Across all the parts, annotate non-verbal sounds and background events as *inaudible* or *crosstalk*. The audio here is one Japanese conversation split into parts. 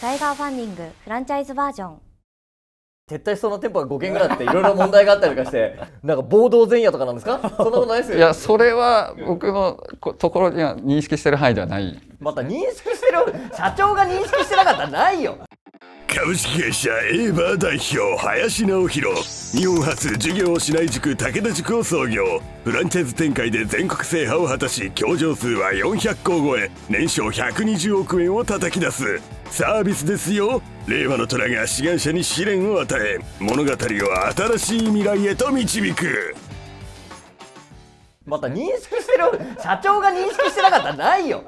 タイガーファンディングフランチャイズバージョン撤退しそうな店舗が5件ぐらいあっていろいろ問題があったりとかして *laughs* なんか暴動前夜とかなんですかそんなことないですよいやそれは僕のところには認識してる範囲ではないまた認識してる社長が認識してなかったらないよ株式会社エーバー代表林直弘日本初授業をしない塾武田塾を創業フランチャイズ展開で全国制覇を果たし教場数は400校超え年商120億円を叩き出すサービスですよ令和の虎が志願者に試練を与え物語を新しい未来へと導くまた認識してる社長が認識してなかったらないよ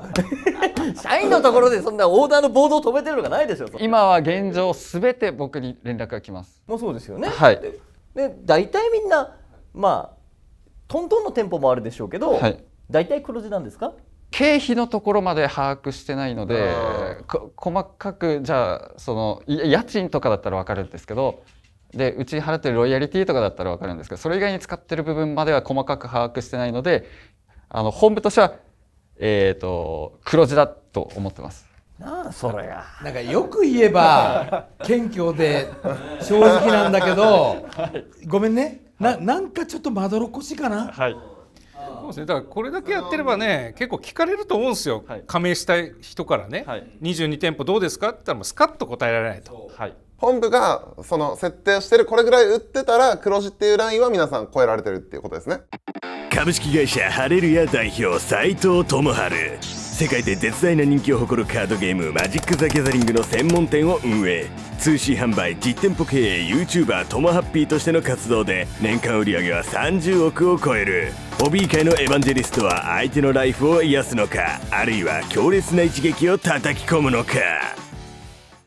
*laughs* 社員のところでそんなオーダーのボードを止めてるのがないですよ今は現状すべて僕に連絡が来ますもうそうですよねはいで大体みんなまあトントンの店舗もあるでしょうけど、はい、大体黒字なんですか経費のところまで把握してないので細かくじゃあその家賃とかだったら分かるんですけどでうち払ってるロイヤリティとかだったら分かるんですけどそれ以外に使ってる部分までは細かく把握してないのであの本部としては、えーと、黒字だと思ってます。なあそれなんかよく言えば謙虚で正直なんだけど、はい、ごめんねななんかちょっとまどろっこしいかな。はいそうですねだからこれだけやってればね結構聞かれると思うんですよ、はい、加盟したい人からね、はい、22店舗どうですかって言ったらスカッと答えられないと。はい本部がその設定してるこれぐらい売ってたら黒字っていうラインは皆さん超えられてるっていうことですね株式会社ハレルヤ代表斉藤智春世界で絶大な人気を誇るカードゲームマジック・ザ・ギャザリングの専門店を運営通信販売実店舗経営 YouTuber トモハッピーとしての活動で年間売り上げは30億を超えるホビー界のエヴァンジェリストは相手のライフを癒すのかあるいは強烈な一撃を叩き込むのか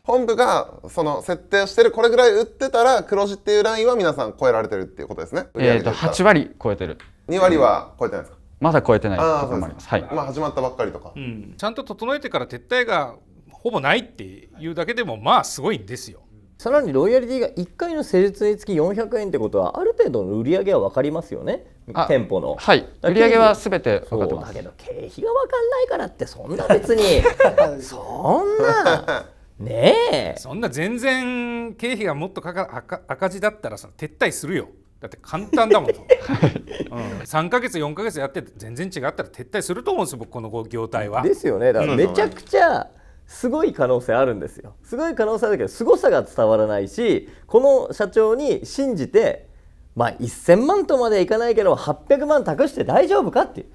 本部がその設定してるこれぐらい売ってたら黒字っていうラインは皆さん超えられてるっていうことですねえっ、ー、と8割超えてる2割は超えてないですか、まだ超えてないところもありますはいまあ、始まったばっかりとか、うん、ちゃんと整えてから撤退がほぼないっていうだけでもまあすごいんですよさらにロイヤリティが1回の施術につき400円ってことはある程度の売り上げは分かりますよね店舗のはい売り上げは全て分かってますだけど経費が分かんないからってそんな別に *laughs* そんなねえそんな全然経費がもっとかか赤赤字だったらの撤退するよだって簡単だもん、うん、3か月4か月やって全然違ったら撤退すると思うんですよ僕この業態は。ですよねだからめちゃくちゃすごい可能性あるんですよ。すごい可能性あるけどすごさが伝わらないしこの社長に信じてまあ1000万とまでいかないけど800万託して大丈夫かっていう。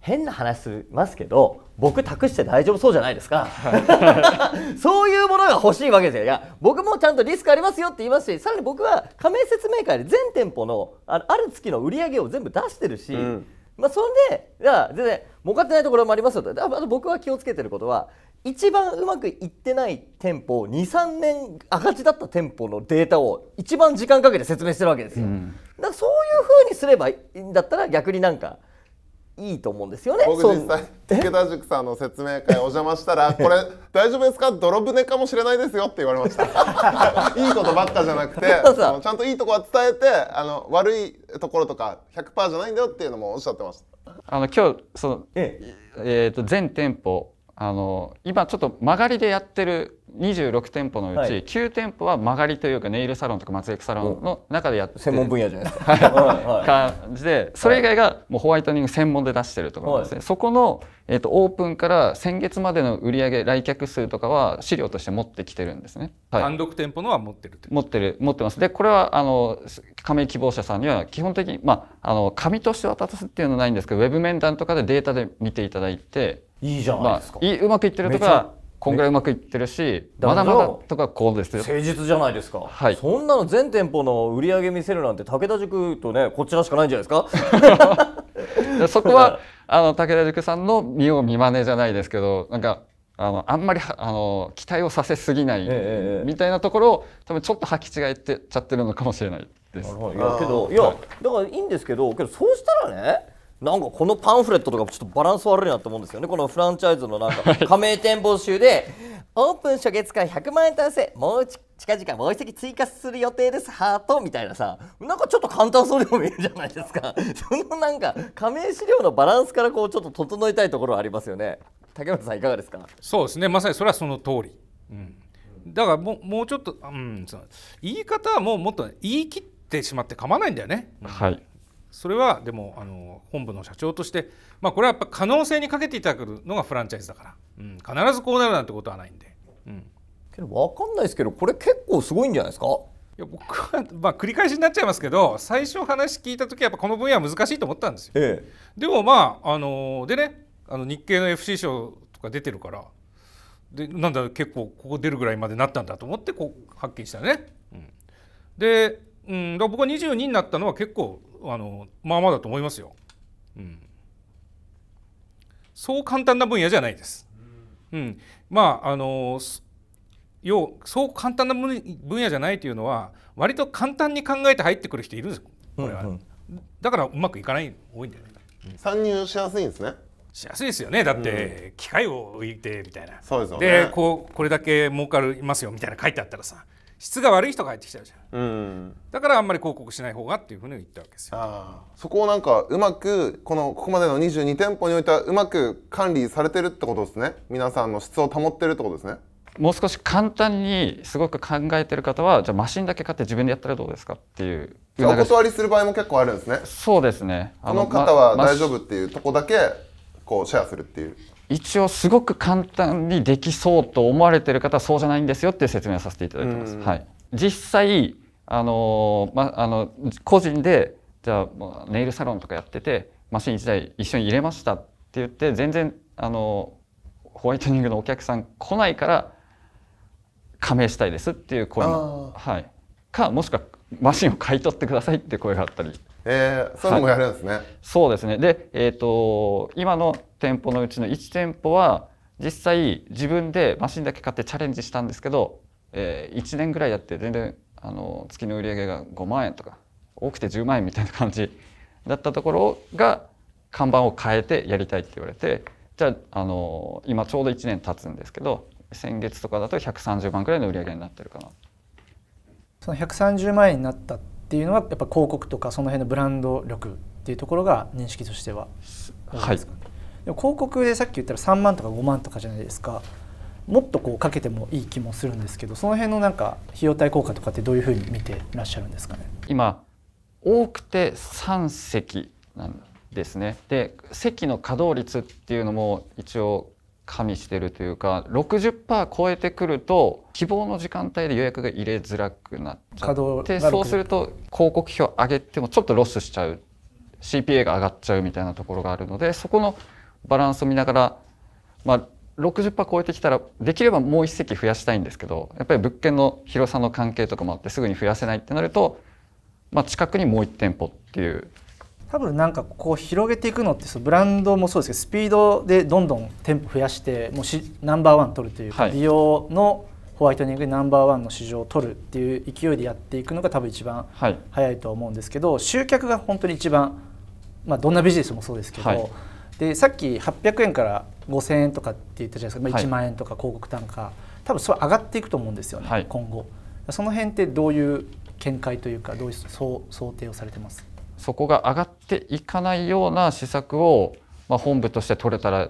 変な話しますけど僕託して大丈夫そうじゃないですか *laughs* そういうものが欲しいわけですよいや僕もちゃんとリスクありますよって言いますしさらに僕は加盟説明会で全店舗のある月の売り上げを全部出してるし、うん、まあ、そんで全然儲かってないところもありますよとあと僕は気をつけてることは一番うまくいってない店舗23年赤字だった店舗のデータを一番時間かけて説明してるわけですよ。うん、だからそういうふうにすればいいんだったら逆になんか。いいと思うんですよね僕実際武田塾さんの説明会 *laughs* お邪魔したら「これ大丈夫ですか泥船かもしれないですよ」って言われました *laughs* いいことばっかじゃなくてちゃんといいとこは伝えてあの悪いところとか100%じゃないんだよっていうのもおっしゃってましたあの今日そのえええー、と全店舗あの今ちょっと曲がりでやってる26店舗のうち9店舗は曲がりというかネイルサロンとか松役サロンの中でやって専門分野じゃないですか *laughs* 感じでそれ以外がもうホワイトニング専門で出してるところですね、そこの、えーと、オープンから先月までの売上来客数とかは資料として持ってきてるんですね、単独店舗のは持ってる持ってる持ってますでこれはあの加盟希望者さんには基本的に、まあ、あの紙として渡すっていうのはないんですけどウェブ面談とかでデータで見ていただいていいじゃないですか、うまくいってるとかこんぐらいうまくいってるし、まだまだとかこうですよ。誠実じゃないですか。はい。そんなの全店舗の売り上げ見せるなんて武田塾とねこちらしかないんじゃないですか。*laughs* そこはあの武田塾さんの見よう見まねじゃないですけど、なんかあのあんまりあの期待をさせすぎない、みたいなところを多分ちょっと履き違えてちゃってるのかもしれないです。なるほいやけどいや、だからいいんですけどけどそうしたらね。なんかこのパンフレットとかちょっとバランス悪いなと思うんですよね、このフランチャイズのなんか加盟店募集で、オープン初月から100万円達成、もう近々もう一席追加する予定です、ハートみたいなさ、なんかちょっと簡単そうにも見えるじゃないですか、そのなんか加盟資料のバランスからこうちょっと整えたいところはありますよね、竹本さん、いかがですか。そうですねまさにそれはその通り、うん、だからももうちょっと、うん、言い方はもうもっと言い切ってしまって構わないんだよね。はいそれはでもあの本部の社長として、まあ、これはやっぱ可能性にかけていただくのがフランチャイズだから、うん、必ずこうなるなんてことはないんで、うん、けど分かんないですけどこれ結構すごいんじゃないですかいや僕は、まあ、繰り返しになっちゃいますけど最初話聞いた時はやっぱこの分野は難しいと思ったんですよ。ええ、でもまああのでねあの日経の FC 賞とか出てるからでなんだ結構ここ出るぐらいまでなったんだと思ってこう発見したね。うん、で、うん、僕は22になったのは結構あのまあまあだと思いますよ、うん、そう簡単な分野じゃないです、うん、まああの要そう簡単な分野じゃないというのは割と簡単に考えて入ってくる人いるんですこれは、うんうん、だからうまくいかない多いんじゃな参入しやすいんですねしやすいですよねだって機械を置いてみたいな、うん、そうですよねでこうこれだけ儲かりますよみたいな書いてあったらさ質が悪い人が入ってきちゃうじゃん、うん、だからあんまり広告しない方がっていうふうに言ったわけですよそこをなんかうまくこのここまでの22店舗においてはうまく管理されてるってことですね皆さんの質を保ってるってことですねもう少し簡単にすごく考えてる方はじゃあマシンだけ買って自分でやったらどうですかっていうお断りする場合も結構あるんですねそうですねあの方は大丈夫っていうとこだけこうシェアするっていう一応すごく簡単にできそうと思われてる方はそうじゃないんですよっていう説明をさせていただいてます。はい、実際あの、ま、あの個人でじゃあネイルサロンとかやっててマシン1台一緒に入れましたって言って全然あのホワイトニングのお客さん来ないから加盟したいですっていう声も、はい、かもしくはマシンを買い取ってくださいって声があったり。えー、そういうのもやるんですね、はい、そうですねで、えーと、今の店舗のうちの1店舗は実際自分でマシンだけ買ってチャレンジしたんですけど、えー、1年ぐらいやって全然あの月の売り上げが5万円とか多くて10万円みたいな感じだったところが看板を変えてやりたいって言われてじゃああの今ちょうど1年経つんですけど先月とかだと130万ぐらいの売り上げになってるかな。その130万円になったっっていうのはやっぱ広告とかその辺のブランド力っていうところが認識としてははいでも広告でさっき言ったら3万とか5万とかじゃないですかもっとこうかけてもいい気もするんですけどその辺のなんか費用対効果とかってどういうふうに見てらっしゃるんですかね今多くて3席なんですねで席の稼働率っていうのも一応加味してるというか60%超えてくると希望の時間帯で予約が入れづらくなっちゃってそうすると広告費を上げてもちょっとロスしちゃう CPA が上がっちゃうみたいなところがあるのでそこのバランスを見ながら、まあ、60%超えてきたらできればもう1席増やしたいんですけどやっぱり物件の広さの関係とかもあってすぐに増やせないってなると、まあ、近くにもう1店舗っていう多分なんかこう広げていくのってそのブランドもそうですけどスピードでどんどん店舗増やしてもうしナンバーワン取るというか、はい、美容のホワイトニングでナンバーワンの市場を取るっていう勢いでやっていくのが多分一番早いと思うんですけど、はい、集客が本当に一番、まあ、どんなビジネスもそうですけど、はい、でさっき800円から5000円とかって言ったじゃないですか、まあ、1万円とか広告単価、多分それ上がっていくと思うんですよね、今後。その辺ってどういう見解というかどういう想定をされてますそこが上がっていかないような施策を、まあ、本部として取れたら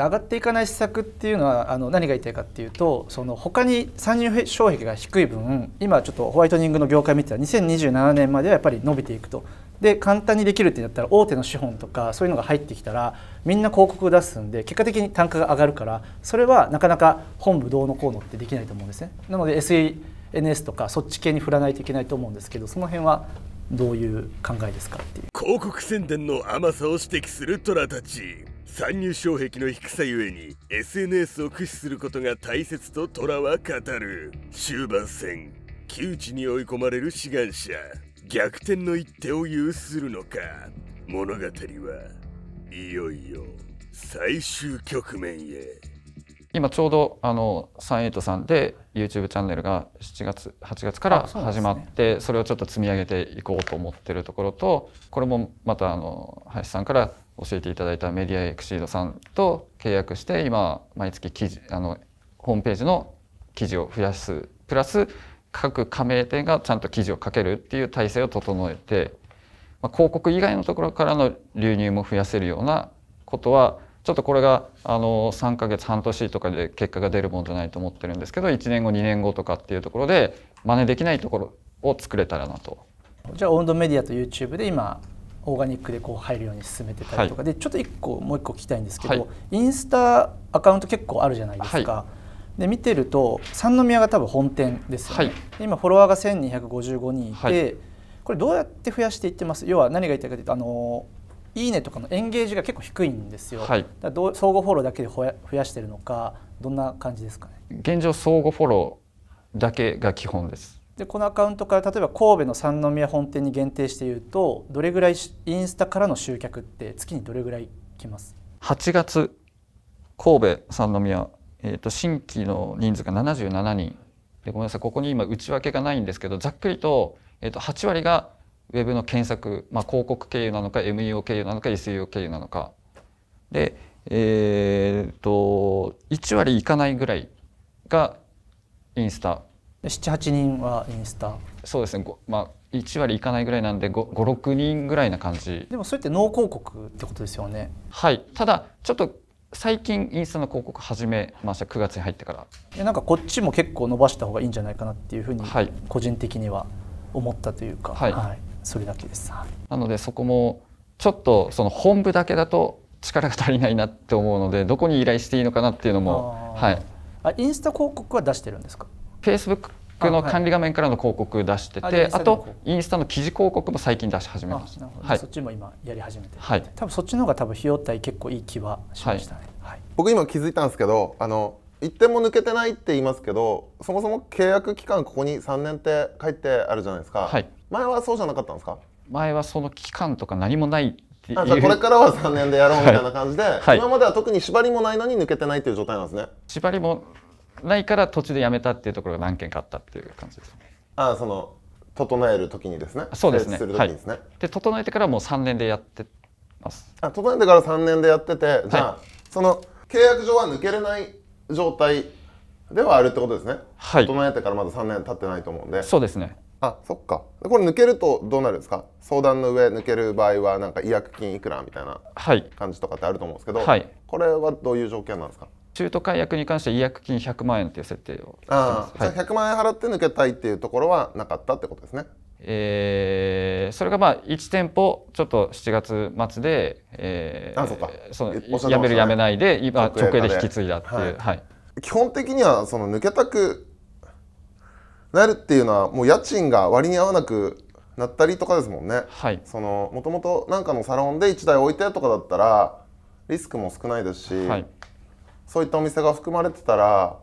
上がっていかない施策っていうのはあの何が言いたいかっていうとその他に参入障壁が低い分今ちょっとホワイトニングの業界見てたら2027年まではやっぱり伸びていくとで簡単にできるってなったら大手の資本とかそういうのが入ってきたらみんな広告を出すんで結果的に単価が上がるからそれはなかなか本部どうのこうのってできないと思うんですねなので s n s とかそっち系に振らないといけないと思うんですけどその辺はどういう考えですかっていう広告宣伝の甘さを指摘する虎たち参入障壁の低さゆえに SNS を駆使することが大切と虎は語る終盤戦窮地に追い込まれる志願者逆転の一手を有するのか物語はいよいよ最終局面へ。今ちょうどあの383で YouTube チャンネルが7月8月から始まってそれをちょっと積み上げていこうと思ってるところとこれもまたあの林さんから教えていただいたメディアエクシードさんと契約して今毎月記事あのホームページの記事を増やすプラス各加盟店がちゃんと記事を書けるっていう体制を整えて、まあ、広告以外のところからの流入も増やせるようなことはちょっとこれがあの3ヶ月半年とかで結果が出るもんじゃないと思ってるんですけど1年後2年後とかっていうところで真似できないところを作れたらなと。じゃあオンドメディアと YouTube で今オーガニックでこう入るように進めてたりとかで、はい、ちょっと1個もう1個聞きたいんですけど、はい、インスタアカウント結構あるじゃないですか。はいで見てると三宮が多分本店ですよね、はい、今フォロワーが1255人いて、はい、これどうやって増やしていってます要は何が言いたいかというとあのいいねとかのエンゲージが結構低いんですよ、はい、だどう相互フォローだけでほや増やしてるのかどんな感じですかね現状相互フォローだけが基本ですでこのアカウントから例えば神戸の三宮本店に限定して言うとどれぐらいインスタからの集客って月にどれぐらい来ます8月神戸三宮、えーと、新規の人数が77人でごめんなさいここに今内訳がないんですけどざっくりと,、えーと8割がウェブの検索、まあ、広告経由なのか MEO 経由なのか SEO 経由なのかでえー、っと1割いかないぐらいがインスタ78人はインスタそうですね、まあ、1割いかないぐらいなんで56人ぐらいな感じでもそれって脳広告ってことですよねはいただちょっと最近インスタの広告始めました9月に入ってからなんかこっちも結構伸ばした方がいいんじゃないかなっていうふうに個人的には思ったというか、はい、はい、それだけです。なのでそこもちょっとその本部だけだと力が足りないなって思うのでどこに依頼していいのかなっていうのもはい。あインスタ広告は出してるんですか？f a c e b o o の管理画面からの広告出してて、あはい、あとインスタの記事広告も最近出し始めました。はい、そっちも今やり始めて、はい、多分そっちの方が多分費用対結構いい気はしましたね。はい、僕今気づいたんですけど、あの一点も抜けてないって言いますけどそもそも契約期間ここに3年って書いてあるじゃないですか、はい、前はそうじゃなかったんですか前はその期間とか何もないっていうあじゃあこれからは3年でやろうみたいな感じで、はい今までは特に縛りもないのに抜けてないという状態なんですね縛りもないから途中でやめたっていうところが何件かあったっていう感じですあその整える時にですねそうですねする時にですね、はい、で整えてからもう3年でやってますあ整えてから3年でやっててじゃあ、その契約上は抜けれない状態ではあるってことですね、はい、整えてからまだ3年経ってないと思うんでそうですねあそっかこれ抜けるとどうなるんですか相談の上抜ける場合はなんか違約金いくらみたいな感じとかってあると思うんですけど、はい、これはどういう条件なんですか中途解約に関して違約金100万円という設定をああ、はい、100万円払って抜けたいっていうところはなかったってことですねえー、それがまあ1店舗ちょっと7月末で、えー、あそうかそのめるやめないで今直営で引き継いだっていう、はい、はい、基本的にはその抜けたくなるっていうのはもう家賃が割に合わなくなったりとかですもんね。はい、そのもともとなんかのサロンで1台置いてとかだったらリスクも少ないですし、はい、そういったお店が含まれてたら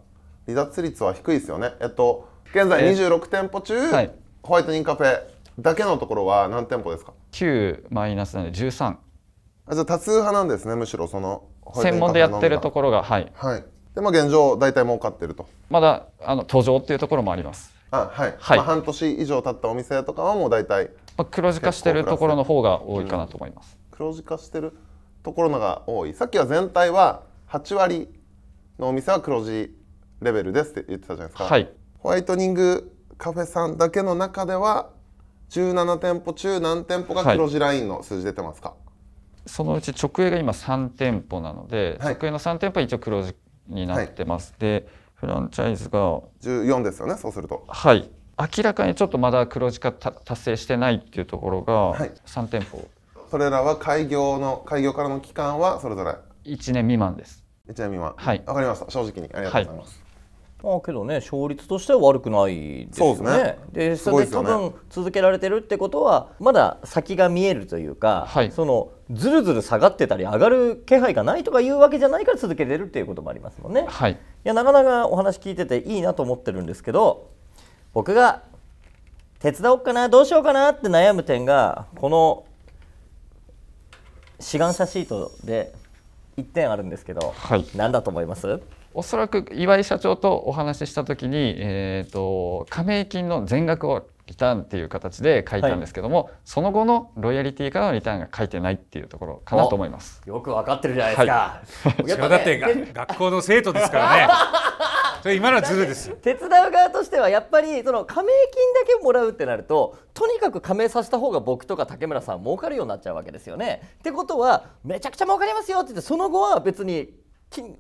離脱率は低いですよね。えっと現在26店舗中、はい、ホワイトニンカフェだけのところは何店舗ですか9マイナスなんで13あじゃあ多数派なんですねむしろその専門でやってるところがはい、はい、でまあ現状大体儲かってるとまだあの途上っていうところもありますあはい、はい、まあ、半年以上経ったお店とかはもう大体、まあ、黒字化してるところの方が多いかなと思います、うん、黒字化してるところのが多いさっきは全体は8割のお店は黒字レベルですって言ってたじゃないですか、はい、ホワイトニングカフェさんだけの中では17店舗中何店舗が黒字ラインの数字出てますか、はい、そのうち直営が今3店舗なので、直営の3店舗は一応黒字になってます、でフランチャイズが14ですよねそうするとはい明らかにちょっとまだ黒字化達成してないっていうところが3店舗、はい、それらは開業の開業からの期間はそれぞれ1年未満です1年未満はいわかりました正直にありがとうございます、はいまあけどね勝率としては悪くないですよね。で、ね、それで、多分続けられてるってことはまだ先が見えるというか、はい、そのずるずる下がってたり上がる気配がないとかいうわけじゃないから続けてるっていうこともありますもんね。はい、いやなかなかお話聞いてていいなと思ってるんですけど僕が手伝おうかなどうしようかなって悩む点がこの志願者シートで1点あるんですけど、はい、何だと思いますおそらく岩井社長とお話しした時に、えーと、と加盟金の全額をリターンっていう形で書いたんですけども、はい、その後のロイヤリティからのリターンが書いてないっていうところかなと思いますよくわかってるじゃないですか、はい *laughs* ね、だって学校の生徒ですからね *laughs* それ今のはずるです手伝う側としてはやっぱりその加盟金だけもらうってなるととにかく加盟させた方が僕とか竹村さん儲かるようになっちゃうわけですよねってことはめちゃくちゃ儲かりますよって言ってその後は別に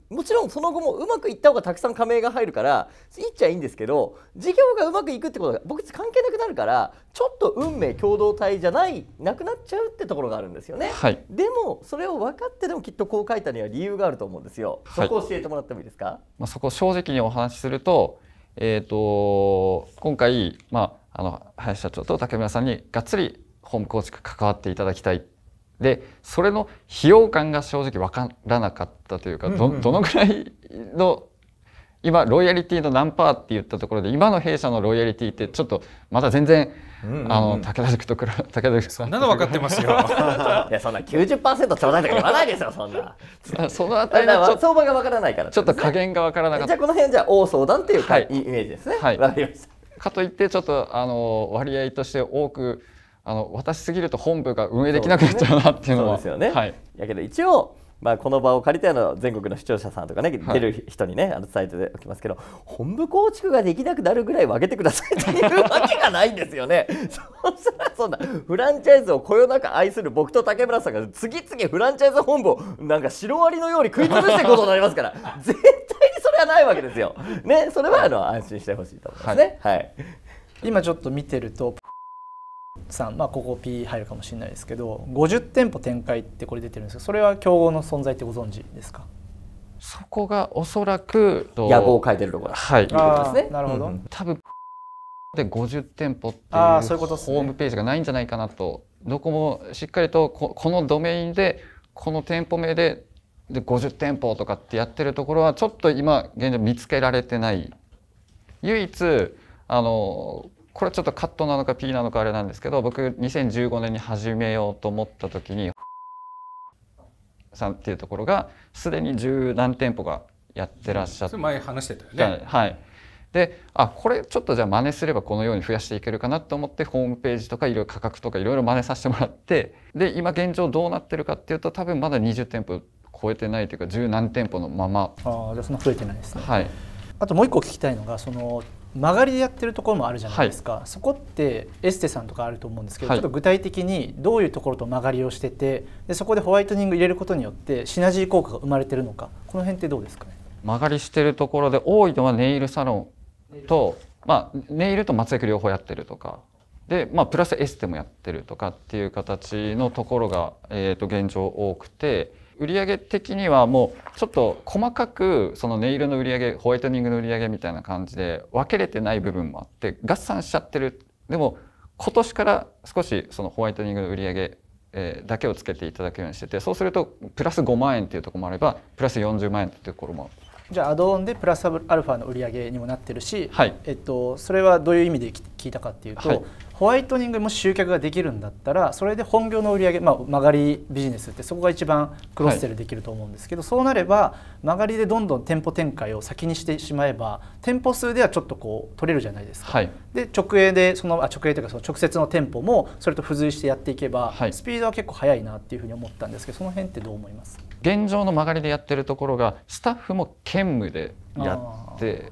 もちろんその後もうまくいった方がたくさん加盟が入るからいっちゃいいんですけど事業がうまくいくってことが僕関係なくなるからちょっと運命共同体じゃないなくなっちゃうってところがあるんですよね、はい、でもそれを分かってでもきっとこう書いたには理由があると思うんですよ、そこ教えてもらってもいいですか、まあ、そこ正直にお話しすると,、えーと、今回、まあ、あの林社長と竹村さんにがっつりホーム構築関わっていただきたいでそれの費用感が正直分からなかったというか、どどのぐらいの今ロイヤリティの何パーって言ったところで今の弊社のロイヤリティってちょっとまだ全然、うんうん、あの武田塾と比べ武田塾そんなの分かってますよ *laughs* いやそんな90%ちょうだいとか言わないですよそんなそのあたりの相場が分からないから、ね、ちょっと加減が分からなかったじゃあこの辺じゃあ大相談っていうか、はい、イメージですね、はい、かといってちょっとあの割合として多くあの渡しすぎると本部が運営できなくなっちゃうなっていうのは。ですよね、やけど一応まあ、この場を借りての全国の視聴者さんとかね、出る人にね、あの伝えておきますけど本部構築ができなくなるぐらい分けてくださいっていうわけがないんですよね。*laughs* そしたらそんなフランチャイズをこよなく愛する僕と竹村さんが次々フランチャイズ本部をなんかシロアリのように食い潰していくことになりますから *laughs* 絶対にそれはないわけですよ。ね、それはあの安心してほしいと思いますね。はい、はい今ちょっと見てるとさん、まあ、ここ P 入るかもしれないですけど50店舗展開ってこれ出てるんですけどそれは競合の存在ってご存知ですかそこがおそらく野望を書いてるところはいということですねなるほど、うん、多分で50店舗っていうホームページがないんじゃないかなとどこもしっかりとこのドメインでこの店舗名でで50店舗とかってやってるところはちょっと今現状見つけられてない唯一あのこれちょっとカットなのか P なのかあれなんですけど僕2015年に始めようと思った時に *laughs* さんっていうところがすでに十何店舗がやってらっしゃって、うん、前話してたよねはいであこれちょっとじゃあ真似すればこのように増やしていけるかなと思ってホームページとかいろいろ価格とかいろいろ真似させてもらってで今現状どうなってるかっていうと多分まだ20店舗超えてないというか十何店舗のままああじゃあそんな増えてないですねはいあともう一個聞きたいのがその曲がりでやってるところもあるじゃないですか、はい、そこってエステさんとかあると思うんですけど、はい、ちょっと具体的にどういうところと曲がりをしててでそこでホワイトニング入れることによってシナジー効果が生まれてるのかこの辺ってどうですかね曲がりしてるところで多いのはネイルサロンと、まあ、ネイルと松役両方やってるとかで、まあ、プラスエステもやってるとかっていう形のところが、えと現状多くて。売上的にはもうちょっと細かくそのネイルの売り上げホワイトニングの売り上げみたいな感じで分けれてない部分もあって合算しちゃってるでも今年から少しそのホワイトニングの売り上げえだけをつけていただくようにしててそうするとプラス5万円っていうところもあればプラス40万円っていうところもじゃあアドオンでプラスアルファの売り上げにもなってるし、はい、えっと、それはどういう意味で聞いたかっていうと、はい、ホワイトニングもし集客ができるんだったらそれで本業の売り上げ、まあ、曲がりビジネスってそこが一番クロスセルできると思うんですけど、はい、そうなれば曲がりでどんどん店舗展開を先にしてしまえば店舗数ではちょっとこう取れるじゃないですか、はい、で直営でそのあ直営というかその直接の店舗もそれと付随してやっていけば、はい、スピードは結構速いなっていうふうに思ったんですけどその辺ってどう思います現状の曲がりでやってるところがスタッフも兼務でやって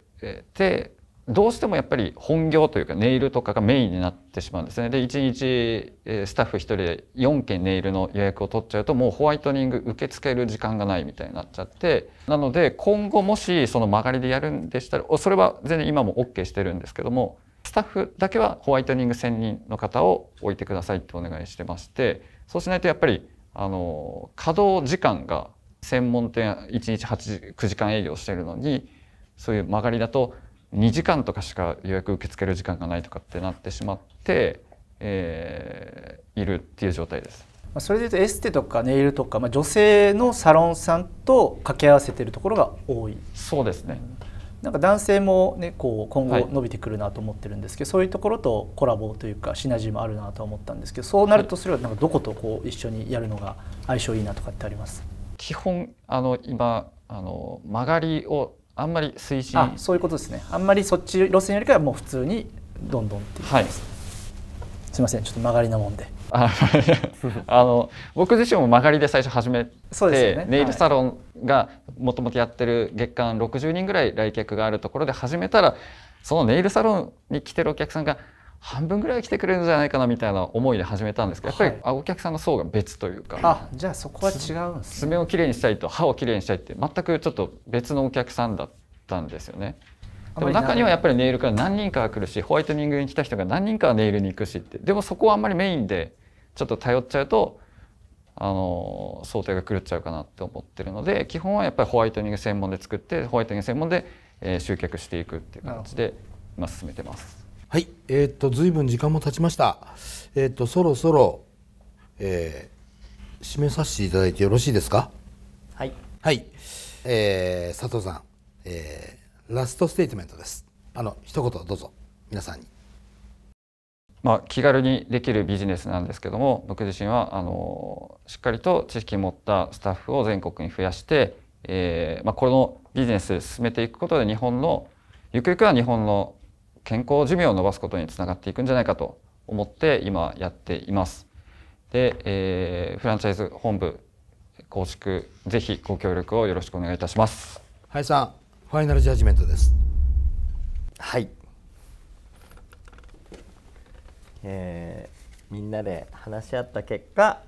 てどうしてもやっぱり本業というかネイルとかがメインになってしまうんですねで1日スタッフ1人で4件ネイルの予約を取っちゃうともうホワイトニング受け付ける時間がないみたいになっちゃってなので今後もしその曲がりでやるんでしたらそれは全然今も OK してるんですけどもスタッフだけはホワイトニング専任の方を置いてくださいってお願いしてましてそうしないとやっぱりあの稼働時間が専門店1日8 9時間営業してるのにそういう曲がりだと2時間とかしか予約受け付ける時間がないとかってなってしまって、えー、いるっていう状態です。それでいうとエステとかネイルとか、まあ、女性のサロンさんと掛け合わせてるところが多いそうですねなんか男性も、ね、こう今後伸びてくるなと思ってるんですけど、はい、そういうところとコラボというかシナジーもあるなと思ったんですけどそうなるとそれはなんかどことこう一緒にやるのが相性いいなとかってあります基本あの今あの曲がりをあんまり推進あそういうことですねあんまりそっち路線よりかはもう普通にどんどんっていうはいすみませんちょっと曲がりなもんで *laughs* あの僕自身も曲がりで最初始めて、ね、ネイルサロンがもともとやってる月間60人ぐらい来客があるところで始めたらそのネイルサロンに来てるお客さんが「半分ぐらい来てくれるんじゃないかなみたいな思いで始めたんですけどやっぱり、お客さんの層が別というかあじゃあそこは違うんです、ね、爪をきれいにしたいと歯をきれいにしたいって全くちょっと別のお客さんだったんですよね。でも中にはやっぱりネイルから何人か来るしホワイトニングに来た人が何人かはネイルに行くしってでもそこはあんまりメインでちょっと頼っちゃうとあの想定が狂っちゃうかなって思ってるので基本はやっぱりホワイトニング専門で作ってホワイトニング専門で、えー、集客していくっていう形で今進めてます。はい、えー、っとずいぶん時間も経ちました。えー、っとそろそろ、えー、締めさせていただいてよろしいですか。はい。はい。えー、佐藤さん、えー、ラストステートメントです。あの一言どうぞ皆さんに。まあ、気軽にできるビジネスなんですけども僕自身はあのしっかりと知識を持ったスタッフを全国に増やして、えーまあ、このビジネス進めていくことで日本のゆくゆくは日本の健康寿命を伸ばすことにつながっていくんじゃないかと思って今やっています。で、えー、フランチャイズ本部構築ぜひご協力をよろしくお願いいたします。はいさんファイナルジャッジメントです。はい。えー、みんなで話し合った結果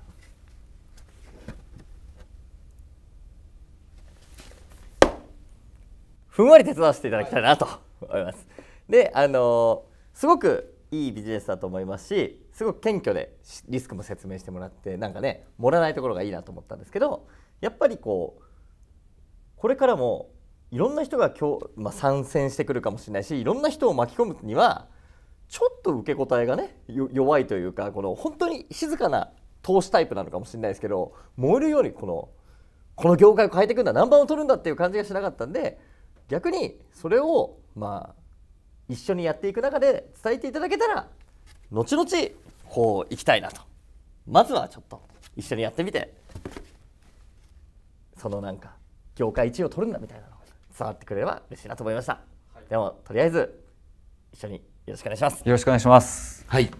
ふんわり手伝わせていただきたいなと思います。であのすごくいいビジネスだと思いますしすごく謙虚でリスクも説明してもらってなんかね盛らないところがいいなと思ったんですけどやっぱりこうこれからもいろんな人が今日、まあ、参戦してくるかもしれないしいろんな人を巻き込むにはちょっと受け答えがね弱いというかこの本当に静かな投資タイプなのかもしれないですけど燃えるようにこのこの業界を変えていくんだ何番を取るんだっていう感じがしなかったんで逆にそれをまあ一緒にやっていく中で伝えていただけたら後々こう行きたいなとまずはちょっと一緒にやってみてそのなんか業界一位を取るんだみたいなのが伝わってくれれば嬉しいなと思いました、はい、でもとりあえず一緒によろしくお願いしますよろしくお願いしますはい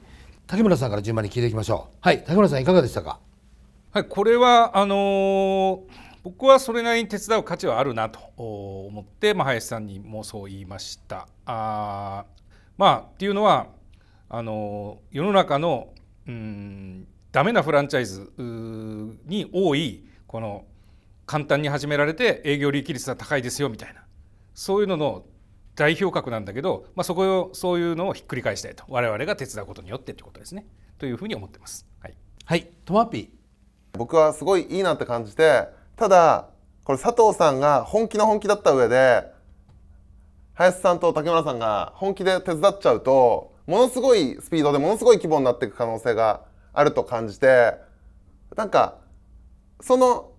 竹村さんから順番に聞いていきましょうはい竹村さんいかがでしたかはいこれはあのー僕はそれなりに手伝う価値はあるなと思って、まあ、林さんにもそう言いました。あまあっていうのはあの世の中のうんダメなフランチャイズに多いこの簡単に始められて営業利益率が高いですよみたいなそういうのの代表格なんだけど、まあ、そこをそういうのをひっくり返したいと我々が手伝うことによってということですねというふうに思ってます。はい、はい、トマピ僕はすごいいいなって感じてただこれ佐藤さんが本気の本気だった上で林さんと竹村さんが本気で手伝っちゃうとものすごいスピードでものすごい規模になっていく可能性があると感じてなんかその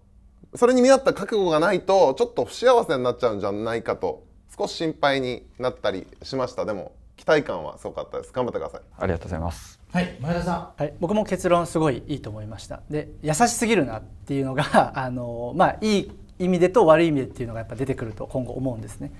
それに見合った覚悟がないとちょっと不幸せになっちゃうんじゃないかと少し心配になったりしましたでも期待感はすごかったです頑張ってくださいありがとうございますはい前田さん、はい、僕も結論すごいいいと思いましたで優しすぎるなっていうのが *laughs* あの、まあ、いい意味でと悪い意味でっていうのがやっぱ出てくると今後思うんですね。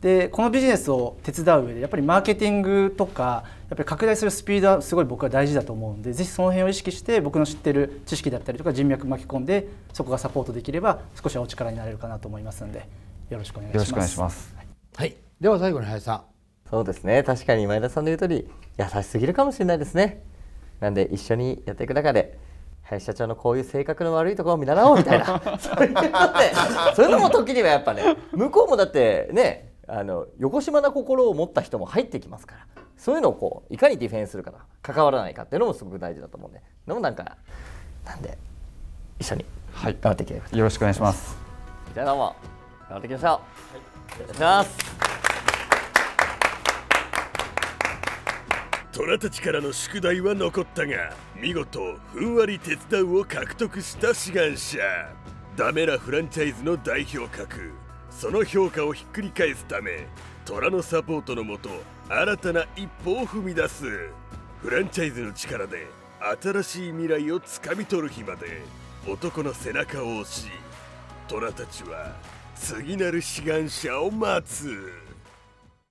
でこのビジネスを手伝う上でやっぱりマーケティングとかやっぱり拡大するスピードはすごい僕は大事だと思うんでぜひその辺を意識して僕の知ってる知識だったりとか人脈巻き込んでそこがサポートできれば少しはお力になれるかなと思いますのでよろしくお願いします。よろしくお願いします、はい、はい、では最後に林さんそうですね確かに前田さんの言う通り優しすぎるかもしれないですねなんで一緒にやっていく中で林社長のこういう性格の悪いところを見習おうみたいな *laughs* そういうのそういうのも時にはやっぱね向こうもだってねあの横島な心を持った人も入ってきますからそういうのをこういかにディフェンスするかな関わらないかっていうのもすごく大事だと思うんででもなんかなんで一緒に頑張っていければ、はい、よろしくお願いしますじゃあどうも頑張っていきましょう、はい、お願いします虎たちからの宿題は残ったが見事ふんわり手伝うを獲得した志願者ダメなフランチャイズの代表格その評価をひっくり返すため虎のサポートのもと新たな一歩を踏み出すフランチャイズの力で新しい未来をつかみ取る日まで男の背中を押し虎たちは次なる志願者を待つ